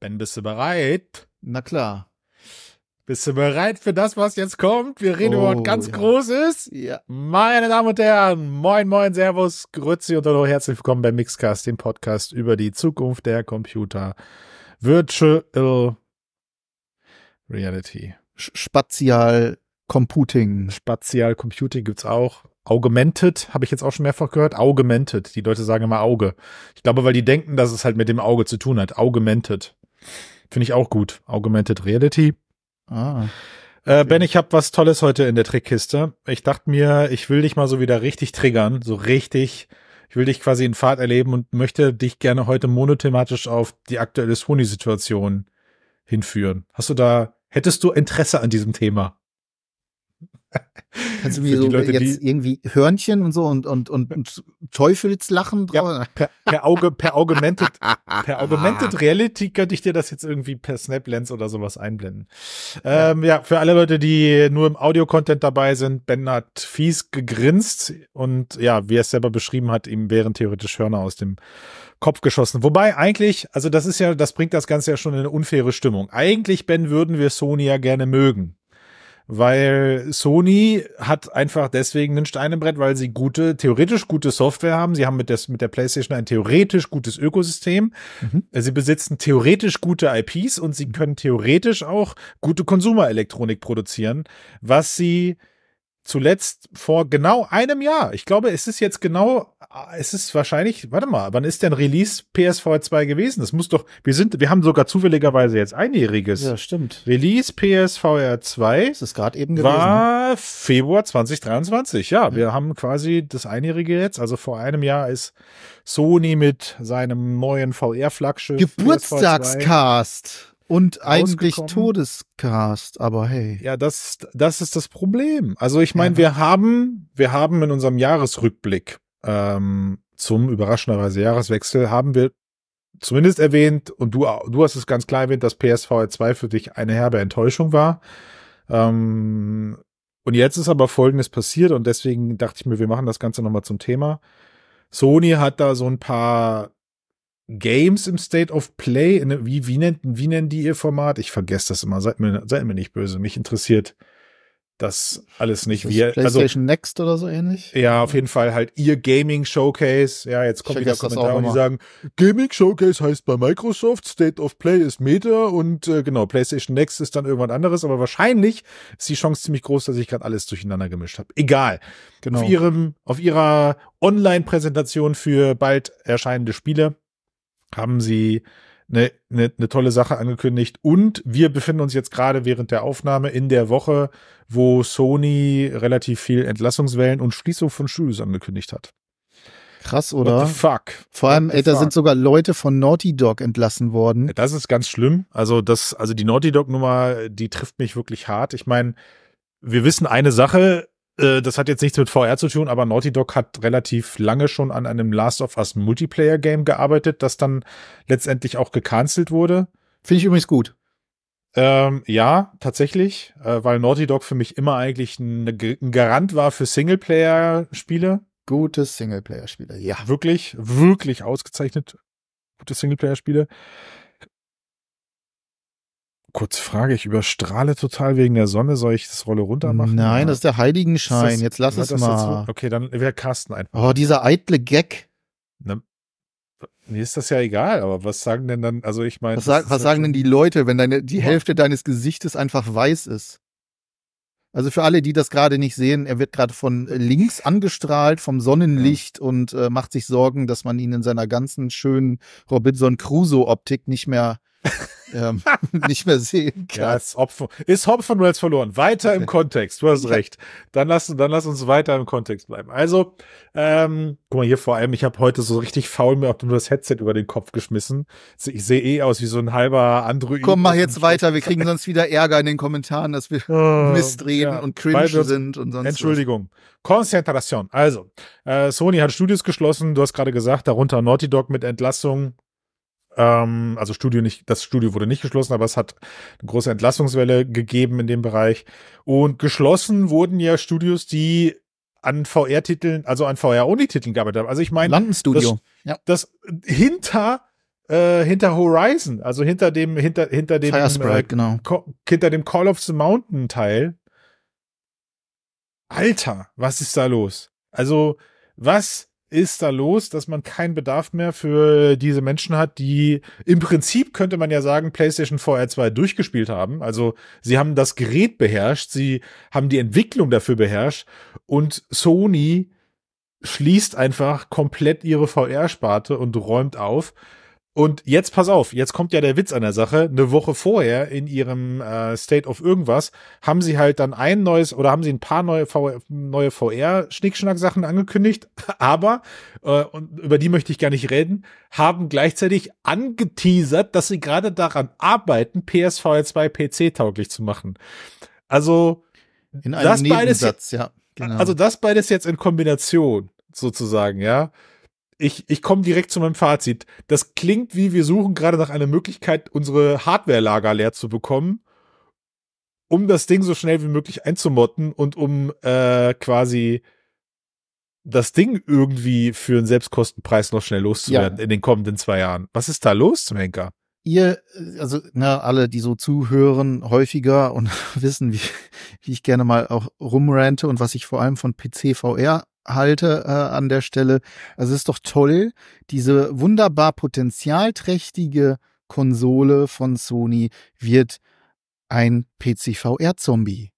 Ben, bist du bereit? Na klar. Bist du bereit für das, was jetzt kommt? Wir reden oh, über was oh, ganz ja. Großes. Ja. Meine Damen und Herren, moin, moin, servus, grüezi und hallo, herzlich willkommen bei Mixcast, dem Podcast über die Zukunft der Computer. Virtual Reality. Spatial Computing. Spatial Computing gibt's auch. Augmented habe ich jetzt auch schon mehrfach gehört. Augmented. Die Leute sagen immer Auge. Ich glaube, weil die denken, dass es halt mit dem Auge zu tun hat. Augmented. Finde ich auch gut. Augmented Reality. Ah. Äh, ben, ich habe was Tolles heute in der Trickkiste. Ich dachte mir, ich will dich mal so wieder richtig triggern, so richtig. Ich will dich quasi in Fahrt erleben und möchte dich gerne heute monothematisch auf die aktuelle Sony-Situation hinführen. Hast du da, hättest du Interesse an diesem Thema? Kannst du mir so Leute, jetzt irgendwie Hörnchen und so und, und, und, und Teufelslachen drauf? Ja, per, per, Auge, per Augmented, per Augmented Reality könnte ich dir das jetzt irgendwie per Snaplens oder sowas einblenden. Ähm, ja. ja, für alle Leute, die nur im Audio-Content dabei sind, Ben hat fies gegrinst und ja, wie er es selber beschrieben hat, ihm wären theoretisch Hörner aus dem Kopf geschossen. Wobei eigentlich, also das ist ja, das bringt das Ganze ja schon in eine unfaire Stimmung. Eigentlich, Ben, würden wir Sony ja gerne mögen weil Sony hat einfach deswegen einen Stein im Brett, weil sie gute, theoretisch gute Software haben. Sie haben mit, des, mit der PlayStation ein theoretisch gutes Ökosystem. Mhm. Sie besitzen theoretisch gute IPs und sie können theoretisch auch gute Konsumerelektronik produzieren, was sie zuletzt vor genau einem Jahr. Ich glaube, es ist jetzt genau, es ist wahrscheinlich, warte mal, wann ist denn Release PSV 2 gewesen? Das muss doch, wir sind, wir haben sogar zufälligerweise jetzt einjähriges. Ja, stimmt. Release PSVR 2. Das ist gerade eben gewesen. War Februar 2023. Ja, ja, wir haben quasi das einjährige jetzt. Also vor einem Jahr ist Sony mit seinem neuen VR-Flaggschiff. Geburtstagscast. Und eigentlich Todescast, aber hey. Ja, das, das ist das Problem. Also ich meine, ja. Ne? wir haben, wir haben in unserem Jahresrückblick ähm, zum überraschenderweise Jahreswechsel haben wir zumindest erwähnt, und du, du hast es ganz klar erwähnt, dass PSVR 2 für dich eine herbe Enttäuschung war. Ähm, und jetzt ist aber Folgendes passiert und deswegen dachte ich mir, wir machen das Ganze nochmal zum Thema. Sony hat da so ein paar Games im State of Play, wie, wie, nennt, wie nennen die ihr Format? Ich vergesse das immer, seid mir, seid mir nicht böse. Mich interessiert das alles nicht. Das wir, also PlayStation also, Next oder so ähnlich? Ja, auf jeden Fall halt ihr Gaming Showcase. Ja, jetzt kommt wieder Kommentar und die sagen, Gaming Showcase heißt bei Microsoft, State of Play ist Meta und äh, genau, PlayStation Next ist dann irgendwann anderes, aber wahrscheinlich ist die Chance ziemlich groß, dass ich gerade alles durcheinander gemischt habe. Egal. Genau. Auf ihrem, auf ihrer Online-Präsentation für bald erscheinende Spiele haben sie eine, eine, eine tolle Sache angekündigt. Und wir befinden uns jetzt gerade während der Aufnahme in der Woche, wo Sony relativ viel Entlassungswellen und Schließung von Studios angekündigt hat. Krass, oder? What the fuck. Vor allem, ey, da sind sogar Leute von Naughty Dog entlassen worden. Das ist ganz schlimm. Also, das, also die Naughty Dog-Nummer, die trifft mich wirklich hart. Ich meine, wir wissen eine Sache, äh, das hat jetzt nichts mit VR zu tun, aber Naughty Dog hat relativ lange schon an einem Last of Us Multiplayer Game gearbeitet, das dann letztendlich auch gecancelt wurde. Finde ich übrigens gut. Ähm, ja, tatsächlich, äh, weil Naughty Dog für mich immer eigentlich ein, ne, ein Garant war für Singleplayer-Spiele. Gute Singleplayer-Spiele, ja. Wirklich, wirklich ausgezeichnet gute Singleplayer-Spiele kurz Frage, ich überstrahle total wegen der Sonne. Soll ich das Rolle runter machen? Nein, das ist der Heiligenschein. Das, Jetzt lass es mal. Okay, dann wäre Carsten einfach. Oh, dieser eitle Gag. Ne, mir ist das ja egal, aber was sagen denn dann, also ich meine. Was, sag, was sagen denn die Leute, wenn deine, die Hälfte deines Gesichtes einfach weiß ist? Also für alle, die das gerade nicht sehen, er wird gerade von links angestrahlt vom Sonnenlicht ja. und äh, macht sich Sorgen, dass man ihn in seiner ganzen schönen Robinson Crusoe-Optik nicht mehr ähm, nicht mehr sehen kann. Ja, ist Hopfen, ist Hopfen Wells verloren. Weiter im Kontext, du hast recht. Dann lass, dann lass uns weiter im Kontext bleiben. Also, ähm, guck mal hier vor allem, ich habe heute so richtig faul mir auch nur das Headset über den Kopf geschmissen. Ich sehe eh aus wie so ein halber Android. Komm, mach jetzt weiter, wir kriegen sonst wieder Ärger in den Kommentaren, dass wir oh, Mist ja. und cringe sind und sonst Entschuldigung. Konzentration. Also, äh, Sony hat Studios geschlossen, du hast gerade gesagt, darunter Naughty Dog mit Entlassung ähm, also Studio nicht, das Studio wurde nicht geschlossen, aber es hat eine große Entlassungswelle gegeben in dem Bereich. Und geschlossen wurden ja Studios, die an VR-Titeln, also an VR-Only-Titeln gearbeitet haben. Also ich meine, Landenstudio. Das, ja. das hinter äh, hinter Horizon, also hinter dem hinter hinter dem Sprite, äh, genau. hinter dem Call of the Mountain Teil. Alter, was ist da los? Also was ist da los, dass man keinen Bedarf mehr für diese Menschen hat, die im Prinzip könnte man ja sagen, PlayStation VR 2 durchgespielt haben. Also sie haben das Gerät beherrscht, sie haben die Entwicklung dafür beherrscht und Sony schließt einfach komplett ihre VR-Sparte und räumt auf. Und jetzt pass auf, jetzt kommt ja der Witz an der Sache. Eine Woche vorher in ihrem äh, State of irgendwas haben sie halt dann ein neues oder haben sie ein paar neue, VR, neue VR-Schnickschnack-Sachen angekündigt, aber, äh, und über die möchte ich gar nicht reden, haben gleichzeitig angeteasert, dass sie gerade daran arbeiten, PSVR 2 PC-tauglich zu machen. Also in einem das Nebensatz, beides, ja. Genau. Also das beides jetzt in Kombination sozusagen, ja ich, ich komme direkt zu meinem Fazit. Das klingt wie, wir suchen gerade nach einer Möglichkeit, unsere Hardware-Lager leer zu bekommen, um das Ding so schnell wie möglich einzumotten und um äh, quasi das Ding irgendwie für einen Selbstkostenpreis noch schnell loszuwerden ja. in den kommenden zwei Jahren. Was ist da los zum Henker? Ihr, also na, alle, die so zuhören häufiger und wissen, wie, wie ich gerne mal auch rumrante und was ich vor allem von PC VR halte äh, an der Stelle. Also es ist doch toll, diese wunderbar potenzialträchtige Konsole von Sony wird ein PCVR-Zombie.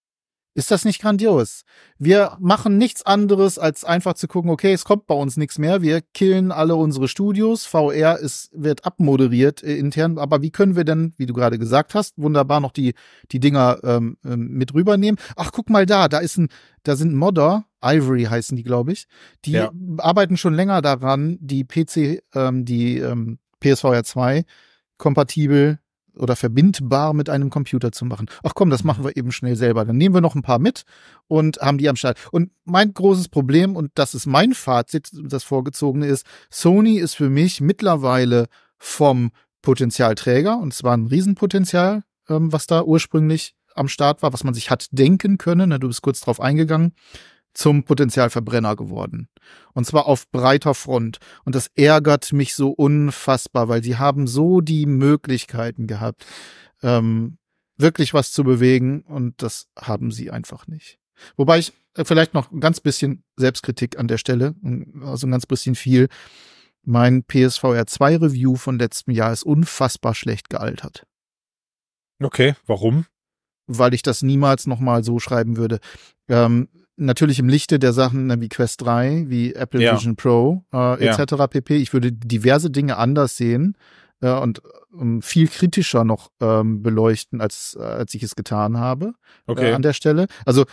Ist das nicht grandios? Wir machen nichts anderes, als einfach zu gucken, okay, es kommt bei uns nichts mehr, wir killen alle unsere Studios, VR ist, wird abmoderiert äh, intern, aber wie können wir denn, wie du gerade gesagt hast, wunderbar noch die, die Dinger ähm, ähm, mit rübernehmen? Ach, guck mal da, da ist ein, da sind Modder, Ivory heißen die, glaube ich. Die ja. arbeiten schon länger daran, die PC, ähm, die ähm, PSVR 2 kompatibel oder verbindbar mit einem Computer zu machen. Ach komm, das machen mhm. wir eben schnell selber. Dann nehmen wir noch ein paar mit und haben die am Start. Und mein großes Problem, und das ist mein Fazit, das vorgezogene ist, Sony ist für mich mittlerweile vom Potenzialträger, und zwar ein Riesenpotenzial, ähm, was da ursprünglich am Start war, was man sich hat denken können, na, ne, du bist kurz drauf eingegangen, zum Potenzialverbrenner geworden. Und zwar auf breiter Front. Und das ärgert mich so unfassbar, weil sie haben so die Möglichkeiten gehabt, ähm, wirklich was zu bewegen. Und das haben sie einfach nicht. Wobei ich äh, vielleicht noch ein ganz bisschen Selbstkritik an der Stelle, also ein ganz bisschen viel. Mein PSVR 2 Review von letztem Jahr ist unfassbar schlecht gealtert. Okay, warum? Weil ich das niemals nochmal so schreiben würde. Ähm, natürlich im Lichte der Sachen ne, wie Quest 3, wie Apple ja. Vision Pro äh, etc. Ja. pp. Ich würde diverse Dinge anders sehen äh, und um, ähm, viel kritischer noch ähm, beleuchten, als, äh, als ich es getan habe äh, okay. äh, an der Stelle. Also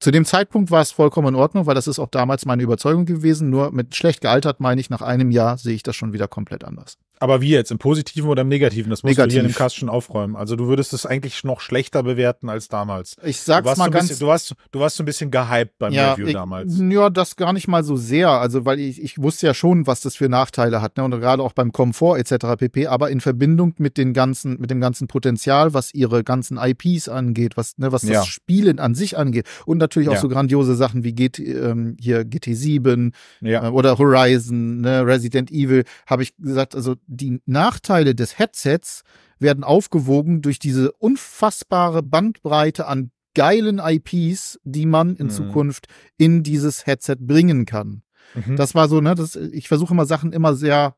zu dem Zeitpunkt war es vollkommen in Ordnung, weil das ist auch damals meine Überzeugung gewesen. Nur mit schlecht gealtert meine ich, nach einem Jahr sehe ich das schon wieder komplett anders. Aber wie jetzt? Im Positiven oder im Negativen? Das musst Negativ. du hier in dem Cast schon aufräumen. Also du würdest es eigentlich noch schlechter bewerten als damals. Ich sag's mal so ganz. Bisschen, du, warst, du warst so ein bisschen gehypt beim ja, Review ich, damals. Ja, das gar nicht mal so sehr. Also, weil ich, ich wusste ja schon, was das für Nachteile hat. Ne? Und gerade auch beim Komfort etc. pp. Aber in Verbindung mit, den ganzen, mit dem ganzen Potenzial, was ihre ganzen IPs angeht, was, ne, was das ja. Spielen an sich angeht. Und natürlich auch so grandiose Sachen wie GT, ähm, hier GT7 ja. äh, oder Horizon, ne, Resident Evil, habe ich gesagt, also die Nachteile des Headsets werden aufgewogen durch diese unfassbare Bandbreite an geilen IPs, die man in mhm. Zukunft in dieses Headset bringen kann. Mhm. Das war so, ne, das, ich versuche immer Sachen immer sehr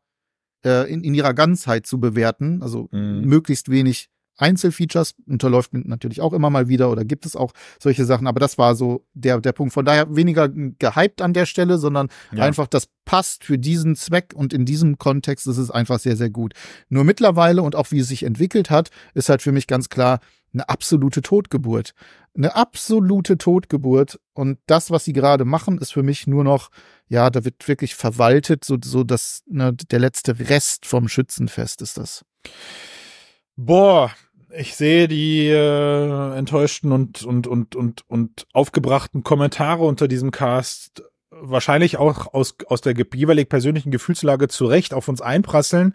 äh, in, in ihrer Ganzheit zu bewerten, also mhm. möglichst wenig Einzelfeatures unterläuft natürlich auch immer mal wieder oder gibt es auch solche Sachen, aber das war so der, der Punkt. Von daher weniger gehypt an der Stelle, sondern ja. einfach, das passt für diesen Zweck und in diesem Kontext ist es einfach sehr, sehr gut. Nur mittlerweile und auch wie es sich entwickelt hat, ist halt für mich ganz klar eine absolute Totgeburt. Eine absolute Totgeburt. Und das, was sie gerade machen, ist für mich nur noch, ja, da wird wirklich verwaltet, so, so dass ne, der letzte Rest vom Schützenfest ist das. Boah, ich sehe die äh, enttäuschten und, und, und, und, und aufgebrachten Kommentare unter diesem Cast wahrscheinlich auch aus, aus der jeweilig persönlichen Gefühlslage zurecht auf uns einprasseln.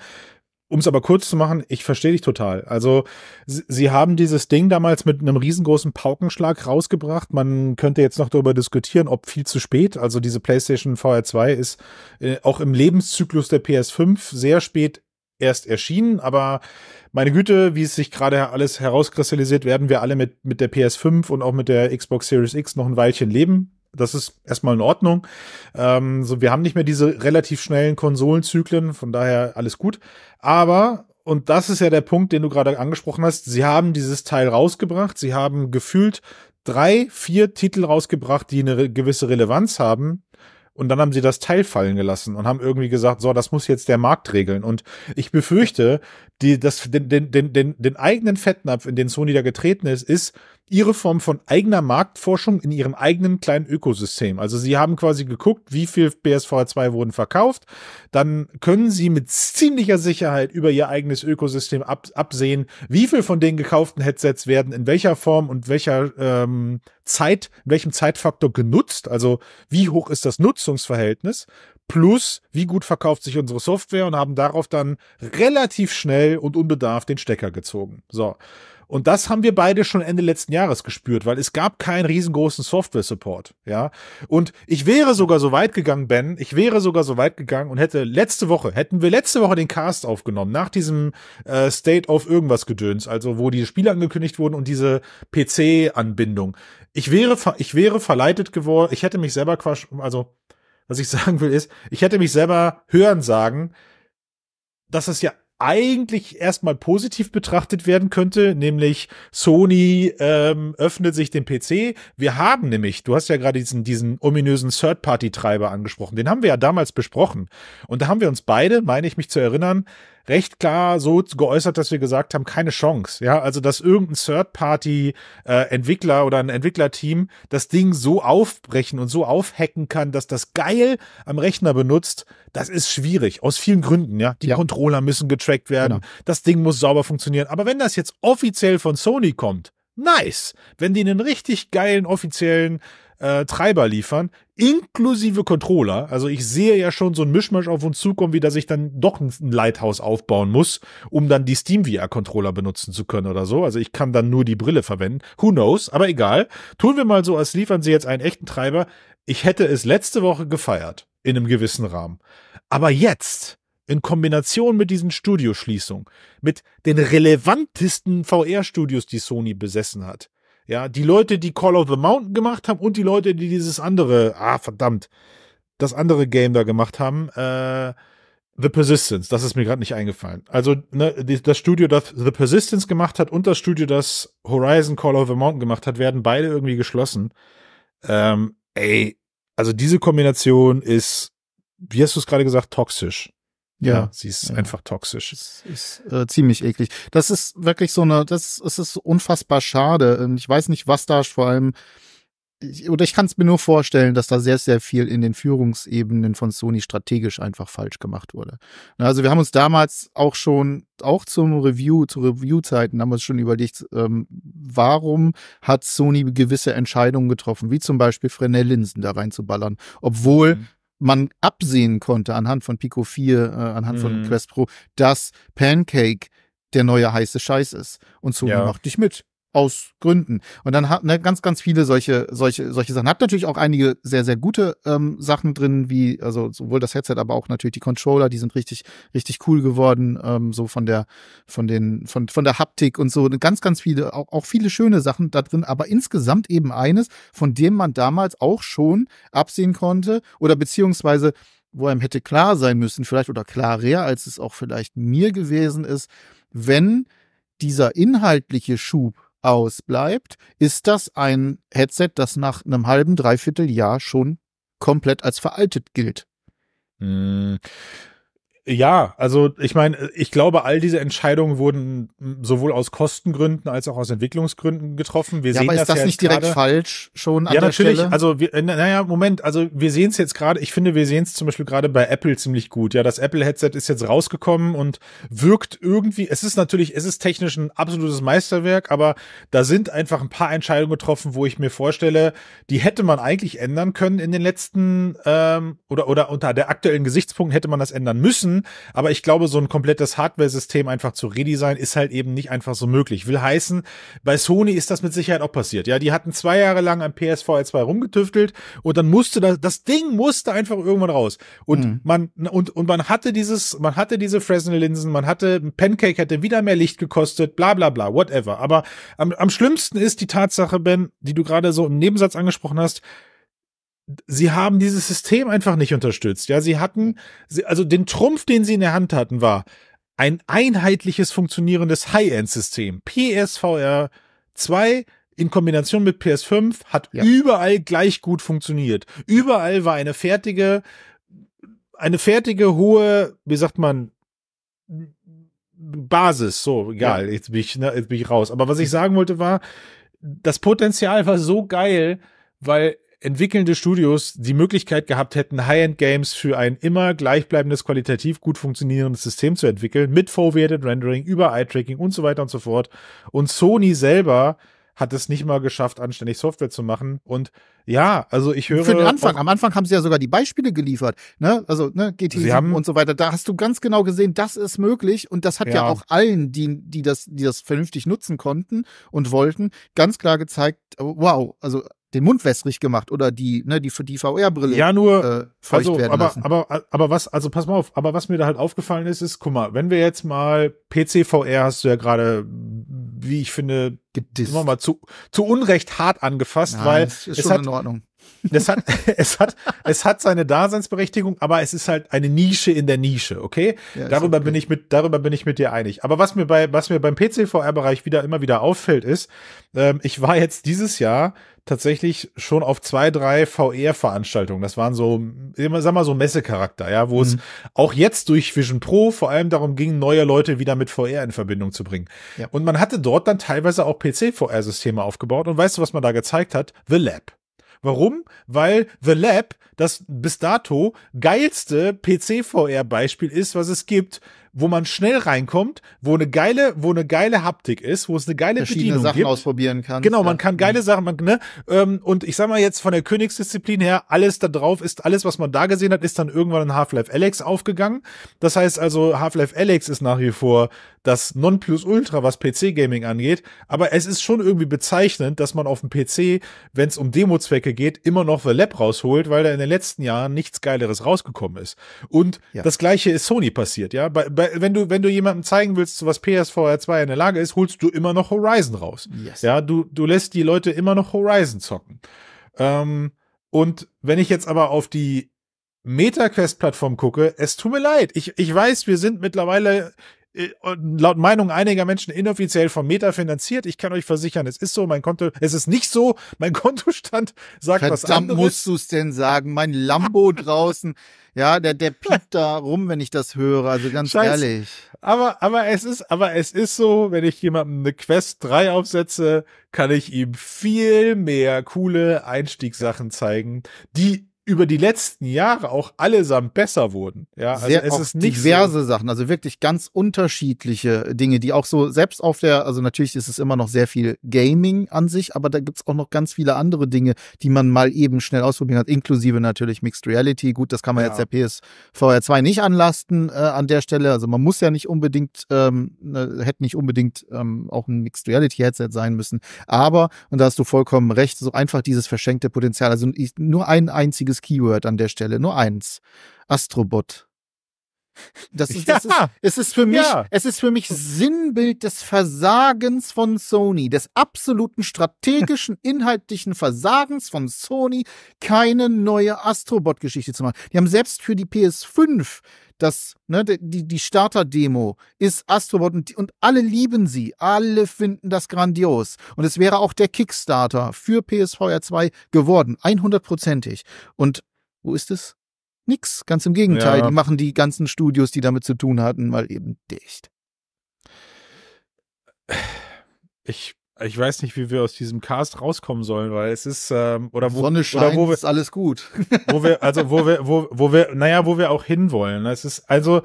Um es aber kurz zu machen, ich verstehe dich total. Also sie, haben dieses Ding damals mit einem riesengroßen Paukenschlag rausgebracht. Man könnte jetzt noch darüber diskutieren, ob viel zu spät. Also diese PlayStation VR 2 ist äh, auch im Lebenszyklus der PS5 sehr spät erst erschienen, aber meine Güte, wie es sich gerade alles herauskristallisiert, werden wir alle mit, mit der PS5 und auch mit der Xbox Series X noch ein Weilchen leben. Das ist erstmal in Ordnung. Ähm, so, wir haben nicht mehr diese relativ schnellen Konsolenzyklen, von daher alles gut. Aber, und das ist ja der Punkt, den du gerade angesprochen hast, sie haben dieses Teil rausgebracht, sie haben gefühlt drei, vier Titel rausgebracht, die eine gewisse Relevanz haben und dann haben sie das Teil fallen gelassen und haben irgendwie gesagt, so, das muss jetzt der Markt regeln. Und ich befürchte, die, das, den, den, den, den eigenen Fettnapf, in den Sony da getreten ist, ist ihre Form von eigener Marktforschung in ihrem eigenen kleinen Ökosystem. Also sie haben quasi geguckt, wie viel PSVR 2 wurden verkauft. Dann können sie mit ziemlicher Sicherheit über ihr eigenes Ökosystem ab, absehen, wie viel von den gekauften Headsets werden in welcher Form und welcher ähm, Zeit, welchem Zeitfaktor genutzt, also wie hoch ist das Nutzungsverhältnis, plus wie gut verkauft sich unsere Software und haben darauf dann relativ schnell und unbedarft den Stecker gezogen. So. Und das haben wir beide schon Ende letzten Jahres gespürt, weil es gab keinen riesengroßen Software-Support, ja. Und ich wäre sogar so weit gegangen, Ben, ich wäre sogar so weit gegangen und hätte letzte Woche, hätten wir letzte Woche den Cast aufgenommen, nach diesem äh, State of irgendwas Gedöns, also wo die Spiele angekündigt wurden und diese PC-Anbindung ich wäre, ich wäre verleitet geworden, ich hätte mich selber quasi, also, was ich sagen will ist, ich hätte mich selber hören sagen, dass es ja eigentlich erstmal positiv betrachtet werden könnte, nämlich Sony ähm, öffnet sich den PC. Wir haben nämlich, du hast ja gerade diesen, diesen ominösen Third-Party-Treiber angesprochen, den haben wir ja damals besprochen. Und da haben wir uns beide, meine ich mich zu erinnern, recht klar so geäußert, dass wir gesagt haben, keine Chance. Ja, also dass irgendein Third-Party-Entwickler äh, oder ein Entwicklerteam das Ding so aufbrechen und so aufhacken kann, dass das geil am Rechner benutzt, das ist schwierig. Aus vielen Gründen, ja. Die ja. Controller müssen getrackt werden. Genau. Das Ding muss sauber funktionieren. Aber wenn das jetzt offiziell von Sony kommt, nice. Wenn die einen richtig geilen offiziellen äh, Treiber liefern, inklusive Controller. Also ich sehe ja schon so ein Mischmasch auf uns zukommen, wie dass ich dann doch ein Lighthouse aufbauen muss, um dann die Steam VR Controller benutzen zu können oder so. Also ich kann dann nur die Brille verwenden. Who knows? Aber egal. Tun wir mal so, als liefern sie jetzt einen echten Treiber. Ich hätte es letzte Woche gefeiert. In einem gewissen Rahmen. Aber jetzt, in Kombination mit diesen Studioschließungen, mit den relevantesten VR-Studios, die Sony besessen hat, ja, die Leute, die Call of the Mountain gemacht haben und die Leute, die dieses andere, ah, verdammt, das andere Game da gemacht haben, äh, The Persistence, das ist mir gerade nicht eingefallen. Also ne, das Studio, das The Persistence gemacht hat und das Studio, das Horizon Call of the Mountain gemacht hat, werden beide irgendwie geschlossen. Ähm, ey, also diese Kombination ist, wie hast du es gerade gesagt, toxisch. Ja, ja, sie ist ja. einfach toxisch. Das ist äh, ziemlich eklig. Das ist wirklich so eine, das, das ist unfassbar schade. Ähm, ich weiß nicht, was da vor allem, ich, oder ich kann es mir nur vorstellen, dass da sehr, sehr viel in den Führungsebenen von Sony strategisch einfach falsch gemacht wurde. Also wir haben uns damals auch schon, auch zum Review, zu Reviewzeiten haben wir uns schon überlegt, ähm, warum hat Sony gewisse Entscheidungen getroffen, wie zum Beispiel Fresnel-Linsen da reinzuballern, obwohl mhm man absehen konnte anhand von Pico 4, äh, anhand mhm. von Quest Pro, dass Pancake der neue heiße Scheiß ist. Und Sony ja. macht dich mit aus Gründen. Und dann hat ne, ganz, ganz viele solche, solche, solche Sachen. Hat natürlich auch einige sehr, sehr gute ähm, Sachen drin, wie, also sowohl das Headset, aber auch natürlich die Controller, die sind richtig, richtig cool geworden, ähm, so von der, von den, von, von der Haptik und so. Ganz, ganz viele, auch, auch viele schöne Sachen da drin, aber insgesamt eben eines, von dem man damals auch schon absehen konnte oder beziehungsweise wo einem hätte klar sein müssen, vielleicht oder klarer, als es auch vielleicht mir gewesen ist, wenn dieser inhaltliche Schub ausbleibt, ist das ein Headset, das nach einem halben, dreiviertel Jahr schon komplett als veraltet gilt. Hm. Ja, also ich meine, ich glaube, all diese Entscheidungen wurden sowohl aus Kostengründen als auch aus Entwicklungsgründen getroffen. Wir ja, sehen aber ist das, das ja nicht direkt grade. falsch schon? An ja, der natürlich. Stelle? Also, wir, naja, Moment. Also wir sehen es jetzt gerade. Ich finde, wir sehen es zum Beispiel gerade bei Apple ziemlich gut. Ja, das Apple-Headset ist jetzt rausgekommen und wirkt irgendwie. Es ist natürlich, es ist technisch ein absolutes Meisterwerk, aber da sind einfach ein paar Entscheidungen getroffen, wo ich mir vorstelle, die hätte man eigentlich ändern können in den letzten ähm, oder oder unter der aktuellen Gesichtspunkt hätte man das ändern müssen aber ich glaube, so ein komplettes Hardware-System einfach zu redesign ist halt eben nicht einfach so möglich. Will heißen, bei Sony ist das mit Sicherheit auch passiert. Ja, die hatten zwei Jahre lang am PSVR 2 rumgetüftelt und dann musste das, das Ding musste einfach irgendwann raus. Und mhm. man, und, und man hatte dieses, man hatte diese Fresnel-Linsen, man hatte, Pancake hätte wieder mehr Licht gekostet, bla, bla, bla, whatever. Aber am, am schlimmsten ist die Tatsache, Ben, die du gerade so im Nebensatz angesprochen hast, sie haben dieses System einfach nicht unterstützt. Ja, sie hatten, also den Trumpf, den sie in der Hand hatten, war ein einheitliches funktionierendes High-End-System. PSVR 2 in Kombination mit PS5 hat ja. überall gleich gut funktioniert. Überall war eine fertige, eine fertige, hohe, wie sagt man, Basis. So, egal, ja. jetzt, bin ich, ne, jetzt bin ich raus. Aber was ich sagen wollte war, das Potenzial war so geil, weil entwickelnde Studios die Möglichkeit gehabt hätten, High-End-Games für ein immer gleichbleibendes, qualitativ gut funktionierendes System zu entwickeln, mit Forwarded Rendering, über Eye-Tracking und so weiter und so fort. Und Sony selber hat es nicht mal geschafft, anständig Software zu machen. Und ja, also ich höre. Für den Anfang, am Anfang haben sie ja sogar die Beispiele geliefert, ne? Also, ne, GT und so weiter. Da hast du ganz genau gesehen, das ist möglich. Und das hat ja, ja auch allen, die, die das, die das vernünftig nutzen konnten und wollten, ganz klar gezeigt, äh, wow, also den Mund wässrig gemacht oder die, ne, die für die VR-Brille. Ja, nur, äh, feucht also, werden aber, lassen. aber, aber was, also pass mal auf, aber was mir da halt aufgefallen ist, ist, guck mal, wenn wir jetzt mal PC VR hast du ja gerade, wie ich finde, gedisst. Immer mal zu, zu Unrecht hart angefasst, ja, weil ist es schon hat, in Ordnung es hat, es hat, es hat seine Daseinsberechtigung, aber es ist halt eine Nische in der Nische, okay? Ja, darüber okay. bin ich mit, darüber bin ich mit dir einig. Aber was mir bei, was mir beim PCVR-Bereich wieder immer wieder auffällt, ist, ähm, ich war jetzt dieses Jahr tatsächlich schon auf zwei, drei VR-Veranstaltungen. Das waren so, sag mal so Messecharakter, ja, wo mhm. es auch jetzt durch Vision Pro vor allem darum ging, neue Leute wieder mit VR in Verbindung zu bringen. Ja. Und man hatte dort dann teilweise auch PC-VR-Systeme aufgebaut. Und weißt du, was man da gezeigt hat? The Lab. Warum? Weil The Lab das bis dato geilste PC-VR-Beispiel ist, was es gibt, wo man schnell reinkommt, wo eine geile, wo eine geile Haptik ist, wo es eine geile verschiedene Bedienung Sachen gibt. ausprobieren kann. Genau, man ja. kann geile mhm. Sachen, man, ne? Ähm, und ich sag mal jetzt von der Königsdisziplin her, alles da drauf ist, alles, was man da gesehen hat, ist dann irgendwann in Half-Life Alex aufgegangen. Das heißt also, Half-Life Alex ist nach wie vor das Nonplusultra, was PC-Gaming angeht. Aber es ist schon irgendwie bezeichnend, dass man auf dem PC, wenn es um Demozwecke geht, immer noch The Lab rausholt, weil da in den letzten Jahren nichts Geileres rausgekommen ist. Und ja. das Gleiche ist Sony passiert, ja. Bei, bei, wenn du, wenn du jemandem zeigen willst, was PSVR 2 in der Lage ist, holst du immer noch Horizon raus. Yes. Ja, du, du lässt die Leute immer noch Horizon zocken. Ähm, und wenn ich jetzt aber auf die MetaQuest-Plattform gucke, es tut mir leid. Ich, ich weiß, wir sind mittlerweile äh, laut Meinung einiger Menschen inoffiziell vom Meta finanziert. Ich kann euch versichern, es ist so, mein Konto, es ist nicht so, mein Kontostand sagt Verdammt was anderes. musst du es denn sagen, mein Lambo draußen, ja, der, der piept da rum, wenn ich das höre, also ganz Scheiß. ehrlich. Aber, aber es ist, aber es ist so, wenn ich jemandem eine Quest 3 aufsetze, kann ich ihm viel mehr coole Einstiegssachen zeigen, die über die letzten Jahre auch allesamt besser wurden. Ja, also Sehr es ist nicht diverse so. Sachen, also wirklich ganz unterschiedliche Dinge, die auch so selbst auf der, also natürlich ist es immer noch sehr viel Gaming an sich, aber da gibt's auch noch ganz viele andere Dinge, die man mal eben schnell ausprobieren hat, inklusive natürlich Mixed Reality. Gut, das kann man ja. jetzt der PSVR 2 nicht anlasten äh, an der Stelle. Also man muss ja nicht unbedingt, ähm, äh, hätte nicht unbedingt ähm, auch ein Mixed Reality Headset sein müssen. Aber, und da hast du vollkommen recht, so einfach dieses verschenkte Potenzial. Also ich, nur ein einziges einziges Keyword an der Stelle, nur eins. Astrobot. Das ist, das ist, es ist für mich, ja. es ist für mich Sinnbild des Versagens von Sony, des absoluten strategischen, inhaltlichen Versagens von Sony, keine neue Astrobot-Geschichte zu machen. Die haben selbst für die PS5 das, ne, die, die Starter-Demo ist Astrobot und, und alle lieben sie, alle finden das grandios. Und es wäre auch der Kickstarter für PSVR 2 geworden, 100%ig. Und wo ist es? Nix, ganz im Gegenteil. Ja. Die machen die ganzen Studios, die damit zu tun hatten, mal eben dicht. Ich, ich weiß nicht, wie wir aus diesem Cast rauskommen sollen, weil es ist ähm, oder wo Sonne scheint, oder wo wir, ist alles gut. Wo wir also wo wir wo wo wir naja, wo wir auch hinwollen. Es ist also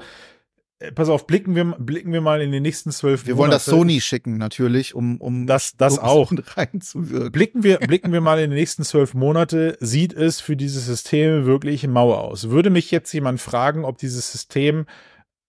äh, pass auf, blicken wir, blicken wir mal in den nächsten zwölf Wir wollen das Sony schicken, natürlich, um, um das, das auch reinzuwirken. Blicken wir, blicken wir mal in den nächsten zwölf Monate, sieht es für dieses System wirklich Mauer aus. Würde mich jetzt jemand fragen, ob dieses System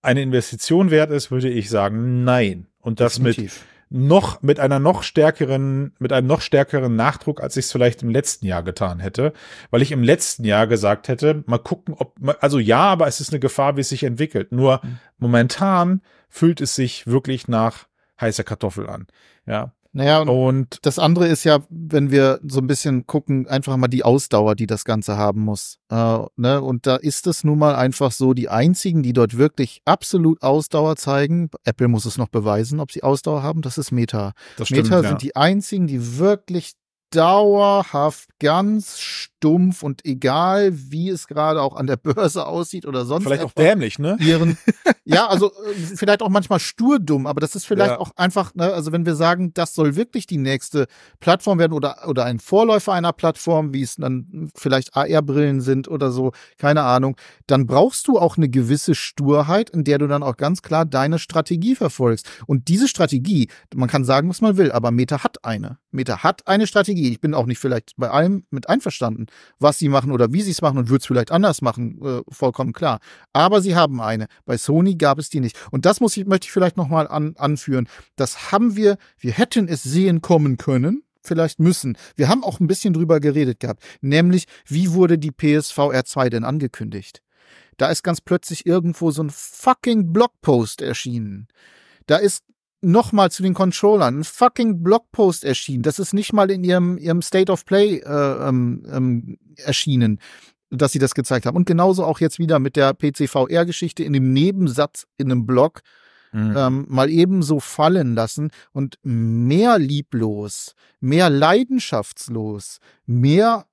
eine Investition wert ist, würde ich sagen, nein. Und das Definitiv. mit noch mit einer noch stärkeren, mit einem noch stärkeren Nachdruck, als ich es vielleicht im letzten Jahr getan hätte, weil ich im letzten Jahr gesagt hätte, mal gucken, ob, also ja, aber es ist eine Gefahr, wie es sich entwickelt. Nur mhm. momentan fühlt es sich wirklich nach heißer Kartoffel an. Ja, naja, und, und das andere ist ja, wenn wir so ein bisschen gucken, einfach mal die Ausdauer, die das Ganze haben muss. Äh, ne? Und da ist es nun mal einfach so, die einzigen, die dort wirklich absolut Ausdauer zeigen, Apple muss es noch beweisen, ob sie Ausdauer haben, das ist Meta. Das stimmt, Meta ja. sind die einzigen, die wirklich dauerhaft ganz stumpf und egal, wie es gerade auch an der Börse aussieht oder sonst. Vielleicht auch dämlich, ne? Ihren, ja, also äh, vielleicht auch manchmal sturdumm, aber das ist vielleicht ja. auch einfach, ne, also wenn wir sagen, das soll wirklich die nächste Plattform werden oder, oder ein Vorläufer einer Plattform, wie es dann vielleicht AR-Brillen sind oder so, keine Ahnung, dann brauchst du auch eine gewisse Sturheit, in der du dann auch ganz klar deine Strategie verfolgst. Und diese Strategie, man kann sagen, was man will, aber Meta hat eine. Meta hat eine Strategie. Ich bin auch nicht vielleicht bei allem mit einverstanden, was sie machen oder wie sie es machen und würde es vielleicht anders machen, äh, vollkommen klar. Aber sie haben eine. Bei Sony gab es die nicht. Und das muss ich, möchte ich vielleicht nochmal an, anführen. Das haben wir, wir hätten es sehen kommen können, vielleicht müssen. Wir haben auch ein bisschen drüber geredet gehabt, nämlich wie wurde die PSVR 2 denn angekündigt? Da ist ganz plötzlich irgendwo so ein fucking Blogpost erschienen. Da ist nochmal zu den Controllern. Ein fucking Blogpost erschienen. Das ist nicht mal in ihrem, ihrem State of Play äh, ähm, ähm erschienen, dass sie das gezeigt haben. Und genauso auch jetzt wieder mit der PCVR-Geschichte in dem Nebensatz in einem Blog mhm. ähm, mal ebenso fallen lassen und mehr lieblos, mehr leidenschaftslos, mehr,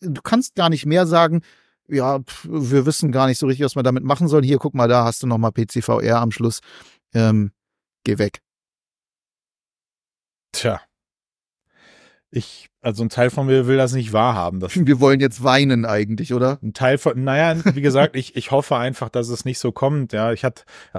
du kannst gar nicht mehr sagen, ja, pf, wir wissen gar nicht so richtig, was man damit machen soll. Hier, guck mal, da hast du nochmal PCVR am Schluss. Ähm, geh weg. Tja. Ich also ein Teil von mir will das nicht wahrhaben. Dass wir wollen jetzt weinen eigentlich, oder? Ein Teil von, naja, wie gesagt, ich, ich hoffe einfach, dass es nicht so kommt. Ja, ich habe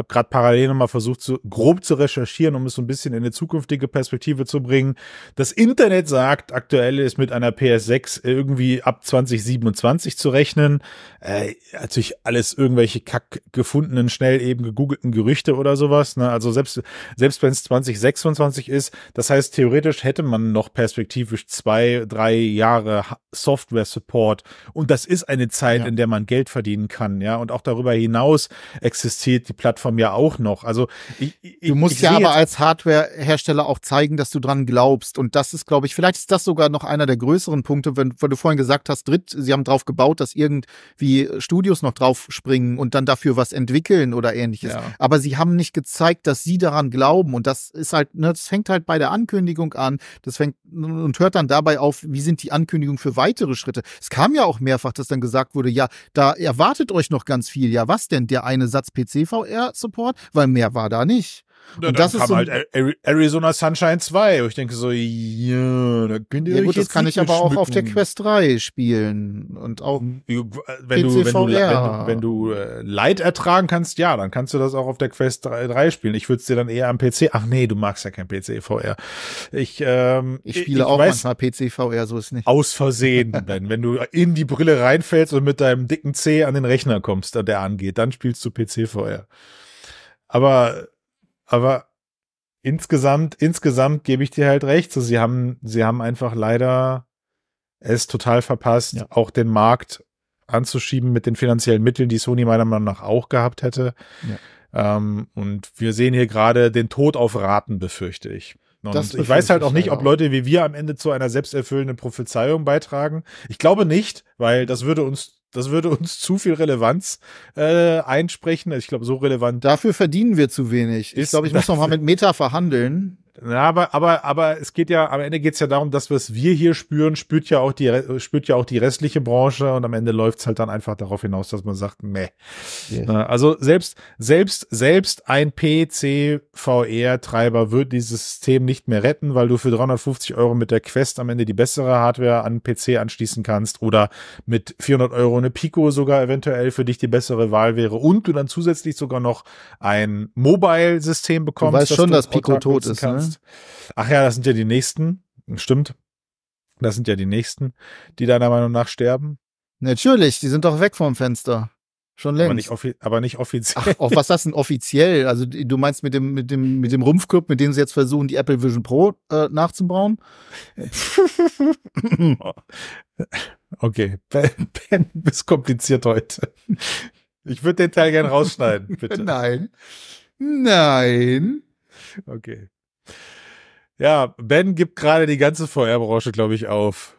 gerade parallel nochmal versucht, zu, grob zu recherchieren, um es so ein bisschen in eine zukünftige Perspektive zu bringen. Das Internet sagt, aktuell ist mit einer PS6 irgendwie ab 2027 zu rechnen. Äh, natürlich alles irgendwelche kack gefundenen, schnell eben gegoogelten Gerüchte oder sowas. Ne? Also selbst, selbst wenn es 2026 ist, das heißt, theoretisch hätte man noch perspektivisch zwei zwei, drei Jahre Software-Support. Und das ist eine Zeit, ja. in der man Geld verdienen kann, ja. Und auch darüber hinaus existiert die Plattform ja auch noch. Also ich, ich, Du musst ich ja aber als Hardware-Hersteller auch zeigen, dass du dran glaubst. Und das ist, glaube ich, vielleicht ist das sogar noch einer der größeren Punkte, wenn, wenn du vorhin gesagt hast, dritt, sie haben drauf gebaut, dass irgendwie Studios noch drauf springen und dann dafür was entwickeln oder ähnliches. Ja. Aber sie haben nicht gezeigt, dass sie daran glauben. Und das ist halt, ne, das fängt halt bei der Ankündigung an, das fängt und hört dann da dabei auf, wie sind die Ankündigungen für weitere Schritte? Es kam ja auch mehrfach, dass dann gesagt wurde, ja, da erwartet euch noch ganz viel. Ja, was denn? Der eine Satz PCVR-Support? Weil mehr war da nicht. Na, und das ist so halt Arizona Sunshine 2. Wo ich denke so, ja, da könnt ihr ja, gut, das kann ich aber auch auf der Quest 3 spielen und auch hm, äh, wenn du, wenn du, wenn du, wenn du, äh, Leid ertragen kannst, ja, dann kannst du das auch auf der Quest 3, 3 spielen. Ich würde es dir dann eher am PC. Ach nee, du magst ja kein PC VR. Ich ähm, ich spiele ich auch weiß, manchmal PC VR, so ist nicht. Aus Versehen, dann, wenn du in die Brille reinfällst und mit deinem dicken C an den Rechner kommst, der angeht, dann spielst du PC VR. Aber aber insgesamt, insgesamt gebe ich dir halt recht. So, sie haben, sie haben einfach leider es total verpasst, ja. auch den Markt anzuschieben mit den finanziellen Mitteln, die Sony meiner Meinung nach auch gehabt hätte. Ja. Ähm, und wir sehen hier gerade den Tod auf Raten, befürchte ich. Befürchte ich weiß halt auch nicht, ob Leute wie wir am Ende zu einer selbsterfüllenden Prophezeiung beitragen. Ich glaube nicht, weil das würde uns das würde uns zu viel Relevanz äh, einsprechen. Ich glaube, so relevant. Dafür verdienen wir zu wenig. Ich glaube, ich muss noch mal mit Meta verhandeln. Na, aber, aber, aber es geht ja, am Ende geht es ja darum, dass was wir hier spüren, spürt ja auch die, spürt ja auch die restliche Branche und am Ende läuft es halt dann einfach darauf hinaus, dass man sagt, meh. Yeah. Also selbst, selbst, selbst ein PC-VR-Treiber wird dieses System nicht mehr retten, weil du für 350 Euro mit der Quest am Ende die bessere Hardware an PC anschließen kannst oder mit 400 Euro eine Pico sogar eventuell für dich die bessere Wahl wäre und du dann zusätzlich sogar noch ein Mobile-System bekommst. Du weißt schon, dass Pico tot ist, ne? hast. Ach ja, das sind ja die nächsten. Stimmt. Das sind ja die nächsten, die deiner Meinung nach sterben. Natürlich, die sind doch weg vom Fenster. Schon längst. Aber nicht, offi aber nicht offiziell. Ach, was ist das denn offiziell? Also du meinst mit dem, mit dem, mit dem Rumpfkörper, mit dem sie jetzt versuchen, die Apple Vision Pro äh, nachzubauen? okay, Ben, ist kompliziert heute. Ich würde den Teil gern rausschneiden, bitte. Nein. Nein. Okay. Ja, Ben gibt gerade die ganze VR-Branche, glaube ich, auf.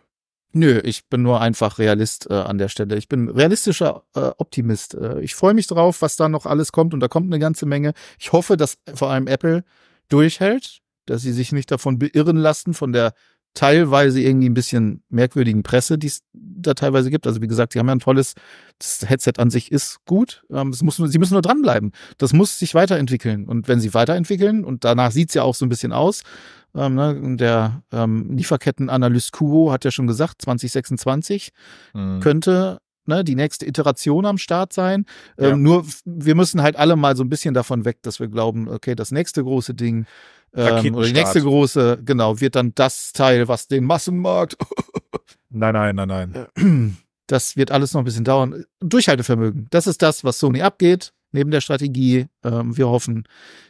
Nö, ich bin nur einfach Realist äh, an der Stelle. Ich bin realistischer äh, Optimist. Äh, ich freue mich drauf, was da noch alles kommt und da kommt eine ganze Menge. Ich hoffe, dass vor allem Apple durchhält, dass sie sich nicht davon beirren lassen von der teilweise irgendwie ein bisschen merkwürdigen Presse, die es da teilweise gibt. Also wie gesagt, sie haben ja ein tolles, das Headset an sich ist gut. Ähm, es muss, sie müssen nur dranbleiben. Das muss sich weiterentwickeln. Und wenn sie weiterentwickeln, und danach sieht es ja auch so ein bisschen aus, ähm, ne, der ähm, Lieferkettenanalyst Kuo hat ja schon gesagt, 2026 mhm. könnte ne, die nächste Iteration am Start sein. Ähm, ja. nur wir müssen halt alle mal so ein bisschen davon weg, dass wir glauben, okay, das nächste große Ding ähm, oder die nächste große, genau, wird dann das Teil, was den Massenmarkt. nein, nein, nein, nein. Das wird alles noch ein bisschen dauern. Durchhaltevermögen, das ist das, was Sony abgeht. Neben der Strategie, ähm, wir hoffen,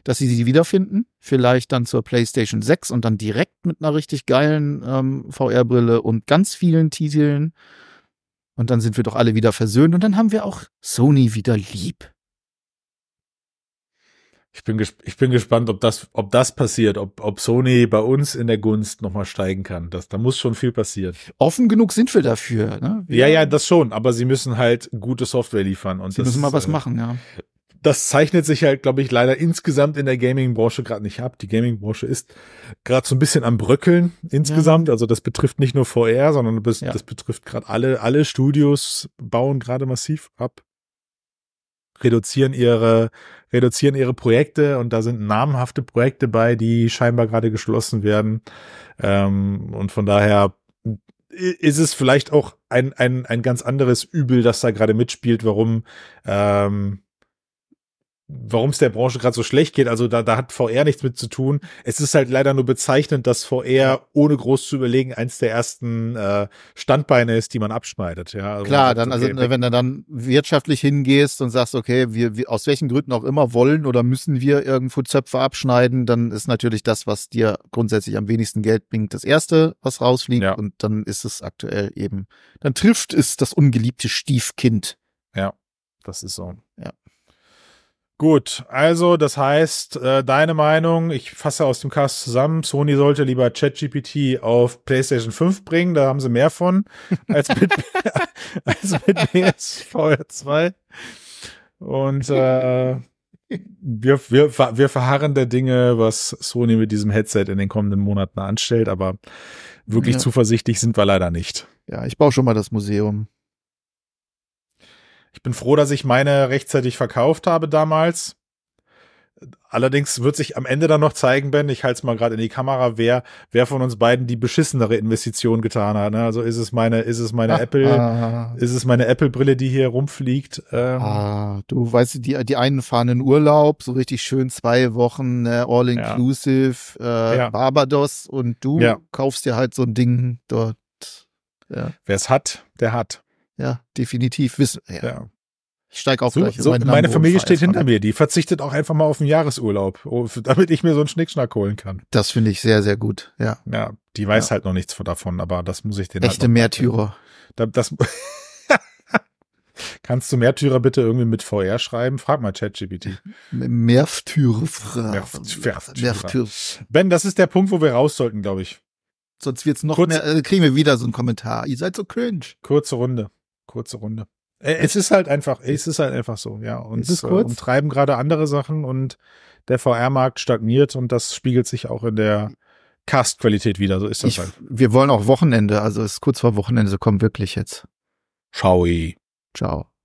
dass sie sie wiederfinden. Vielleicht dann zur PlayStation 6 und dann direkt mit einer richtig geilen ähm, VR-Brille und ganz vielen Titeln. Und dann sind wir doch alle wieder versöhnt und dann haben wir auch Sony wieder lieb. Ich bin, ich bin gespannt, ob das, ob das passiert, ob, ob Sony bei uns in der Gunst nochmal steigen kann. Das, da muss schon viel passieren. Offen genug sind wir dafür. Ne? Wir ja, ja, das schon. Aber sie müssen halt gute Software liefern. Und sie das, müssen mal was äh, machen, ja. Das zeichnet sich halt, glaube ich, leider insgesamt in der Gaming-Branche gerade nicht ab. Die Gaming-Branche ist gerade so ein bisschen am Bröckeln insgesamt. Ja. Also das betrifft nicht nur VR, sondern das, ja. das betrifft gerade alle. Alle Studios bauen gerade massiv ab, reduzieren ihre reduzieren ihre Projekte und da sind namhafte Projekte bei, die scheinbar gerade geschlossen werden. Ähm, und von daher ist es vielleicht auch ein, ein, ein ganz anderes Übel, das da gerade mitspielt, warum ähm, warum es der Branche gerade so schlecht geht. Also da, da hat VR nichts mit zu tun. Es ist halt leider nur bezeichnend, dass VR ohne groß zu überlegen eins der ersten äh, Standbeine ist, die man abschneidet. Ja, also klar. Sagt, dann also, okay, also wenn du dann wirtschaftlich hingehst und sagst, okay, wir, wir aus welchen Gründen auch immer wollen oder müssen wir irgendwo Zöpfe abschneiden, dann ist natürlich das, was dir grundsätzlich am wenigsten Geld bringt, das erste, was rausfliegt. Ja. Und dann ist es aktuell eben. Dann trifft es das ungeliebte Stiefkind. Ja, das ist so. Gut, also das heißt, äh, deine Meinung, ich fasse aus dem Cast zusammen, Sony sollte lieber ChatGPT auf PlayStation 5 bringen, da haben sie mehr von, als mit, als mit PSVR 2. Und äh, wir, wir, wir verharren der Dinge, was Sony mit diesem Headset in den kommenden Monaten anstellt, aber wirklich ja. zuversichtlich sind wir leider nicht. Ja, ich baue schon mal das Museum. Ich bin froh, dass ich meine rechtzeitig verkauft habe damals. Allerdings wird sich am Ende dann noch zeigen, Ben, ich halte es mal gerade in die Kamera, wer, wer von uns beiden die beschissenere Investition getan hat. Ne? Also ist es meine, ist es meine ah, Apple, ah, ist es meine Apple-Brille, die hier rumfliegt. Ähm, ah, du weißt, die, die einen fahren in Urlaub, so richtig schön zwei Wochen, ne? all inclusive, ja. Äh, ja. Barbados und du ja. kaufst dir halt so ein Ding dort. Wer es hat, der hat. Ja, definitiv. Wissen. Ja. ja. Ich steige auch so, gleich. So, meine, meine Familie steht hinter mir. Die verzichtet auch einfach mal auf den Jahresurlaub, oh, damit ich mir so einen Schnickschnack holen kann. Das finde ich sehr, sehr gut. Ja. Ja, die weiß ja. halt noch nichts davon, aber das muss ich den halt Echte halt Märtyrer. Machen. das Kannst du Märtyrer bitte irgendwie mit VR schreiben? Frag mal ChatGPT. Märtyrer. Märtyrer. Ben, das ist der Punkt, wo wir raus sollten, glaube ich. Sonst wird's noch Kurz, mehr, äh, kriegen wir wieder so einen Kommentar. Ihr seid so cringe. Kurze Runde kurze Runde. Äh, es ist halt einfach, es ist halt einfach so, ja. Und es ist äh, kurz? Äh, treiben gerade andere Sachen und der VR-Markt stagniert und das spiegelt sich auch in der Cast-Qualität wieder. So ist das ich, halt. Wir wollen auch Wochenende, also es ist kurz vor Wochenende, so kommen wirklich jetzt. Ciao. Ciao.